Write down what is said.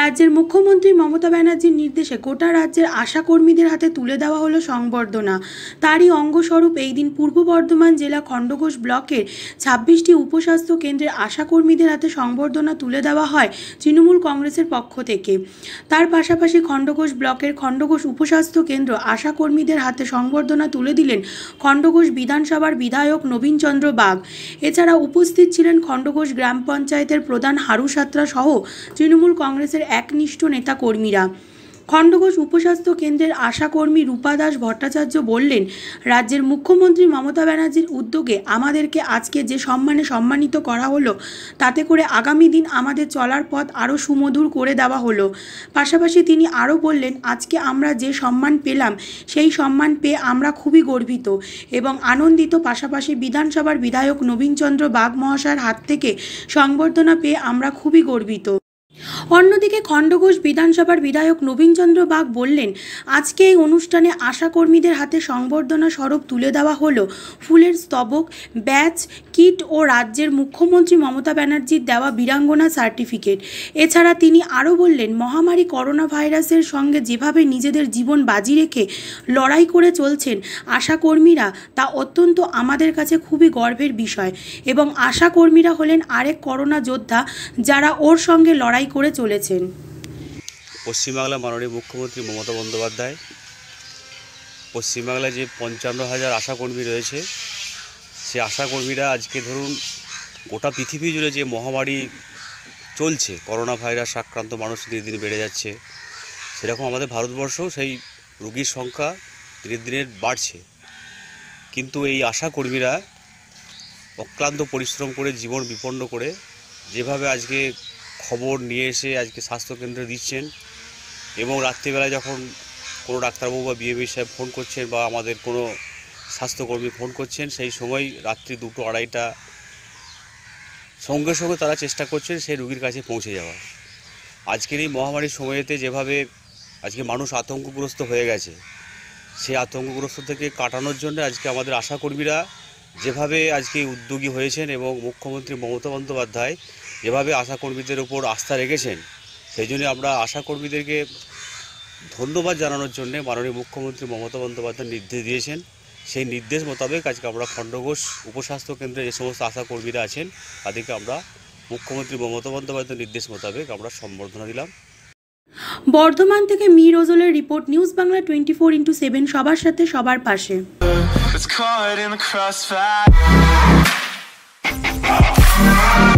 রাজ্যের মুখ্যমন্ত্রী মমতা ব্যানার্জির নির্দেশে গোটা রাজ্যের আশা কর্মীদের হাতে তুলে দেওয়া হলো সংবর্ধনা তারই অঙ্গস্বরূপ এই দিন পূর্ব বর্ধমান জেলা খণ্ডঘোষ ব্লকের ছাব্বিশটি উপস্বাস্থ্য কেন্দ্রের আশা কর্মীদের হাতে সংবর্ধনা তুলে দেওয়া হয় তৃণমূল কংগ্রেসের পক্ষ থেকে তার পাশাপাশি খণ্ডঘোষ ব্লকের খণ্ডঘোষ উপস্বাস্থ্য কেন্দ্র আশা কর্মীদের হাতে সংবর্ধনা তুলে দিলেন খণ্ডঘোষ বিধানসভার বিধায়ক নবীনচন্দ্র বাগ এছাড়া উপস্থিত ছিলেন খণ্ডঘোষ গ্রাম পঞ্চায়েতের প্রধান হারু সাত্রা সহ তৃণমূল কংগ্রেস কংগ্রেসের একনিষ্ঠ নেতাকর্মীরা খণ্ডঘোষ উপস্বাস্থ্য কেন্দ্রের আশাকর্মী রূপা দাস ভট্টাচার্য বললেন রাজ্যের মুখ্যমন্ত্রী মমতা ব্যানার্জির উদ্যোগে আমাদেরকে আজকে যে সম্মানে সম্মানিত করা হলো তাতে করে আগামী দিন আমাদের চলার পথ আরও সুমধুর করে দেওয়া হলো পাশাপাশি তিনি আরও বললেন আজকে আমরা যে সম্মান পেলাম সেই সম্মান পেয়ে আমরা খুবই গর্বিত এবং আনন্দিত পাশাপাশি বিধানসভার বিধায়ক নবীনচন্দ্র বাঘ মহাশয়ের হাত থেকে সংবর্ধনা পেয়ে আমরা খুবই গর্বিত অন্যদিকে খণ্ডঘোষ বিধানসভার বিধায়ক নবীনচন্দ্র বাগ বললেন আজকে এই অনুষ্ঠানে আশাকর্মীদের হাতে সংবর্ধনা স্বরূপ তুলে দেওয়া হল ফুলের স্তবক ব্যাচ কিট ও রাজ্যের মুখ্যমন্ত্রী মমতা ব্যানার্জির দেওয়া বীরাঙ্গনা সার্টিফিকেট এছাড়া তিনি আরও বললেন মহামারী করোনা ভাইরাসের সঙ্গে যেভাবে নিজেদের জীবন বাজি রেখে লড়াই করে চলছেন আশাকর্মীরা তা অত্যন্ত আমাদের কাছে খুবই গর্বের বিষয় এবং আশাকর্মীরা হলেন আরেক করোনা যোদ্ধা যারা ওর সঙ্গে লড়াই তাই করে চলেছেন পশ্চিমবাংলা মাননীয় মুখ্যমন্ত্রী মমতা বন্দ্যোপাধ্যায় পশ্চিমবাংলায় যে পঞ্চান্ন হাজার আশাকর্মী রয়েছে সে আশাকর্মীরা আজকে ধরুন গোটা পৃথিবী জুড়ে যে মহামারী চলছে করোনা ভাইরাস আক্রান্ত মানুষ দিন ধীরে বেড়ে যাচ্ছে সেরকম আমাদের ভারতবর্ষও সেই রুগীর সংখ্যা দিনের দিনে বাড়ছে কিন্তু এই আশাকর্মীরা অক্লান্ত পরিশ্রম করে জীবন বিপন্ন করে যেভাবে আজকে খবর নিয়ে এসে আজকে স্বাস্থ্যকেন্দ্রে দিচ্ছেন এবং রাত্রিবেলা যখন কোনো ডাক্তারবাবু বা বিএমি সাহেব ফোন করছেন বা আমাদের কোনো স্বাস্থ্যকর্মী ফোন করছেন সেই সময় রাত্রি দুটো আড়াইটা সঙ্গে সঙ্গে তারা চেষ্টা করছেন সেই রুগীর কাছে পৌঁছে যাওয়ার আজকের এই মহামারীর সময়তে যেভাবে আজকে মানুষ আতঙ্কগ্রস্ত হয়ে গেছে সেই আতঙ্কগ্রস্ত থেকে কাটানোর জন্য আজকে আমাদের আশাকর্মীরা যেভাবে আজকে উদ্যোগী হয়েছেন এবং মুখ্যমন্ত্রী মমতা বন্দ্যোপাধ্যায় যেভাবে আশাকর্মীদের উপর আস্থা রেখেছেন সেই জন্য আমরা আশাকর্মীদেরকে ধন্যবাদ জানানোর জন্যে মাননীয় মুখ্যমন্ত্রী মমতা বন্দ্যোপাধ্যায় নির্দেশ দিয়েছেন সেই নির্দেশ মোতাবেক আজকে আমরা খণ্ডঘোষ উপস্বাস্থ্য কেন্দ্রে যে সমস্ত আশাকর্মীরা আছেন তাদেরকে আমরা মুখ্যমন্ত্রী মমতা বন্দ্যোপাধ্যায়ের নির্দেশ মোতাবেক আমরা সম্বর্ধনা দিলাম বর্ধমান থেকে মীর ওজলের report news Bangla twenty four into seven সবার সাথে সবার পাশে It's caught in the crossfire.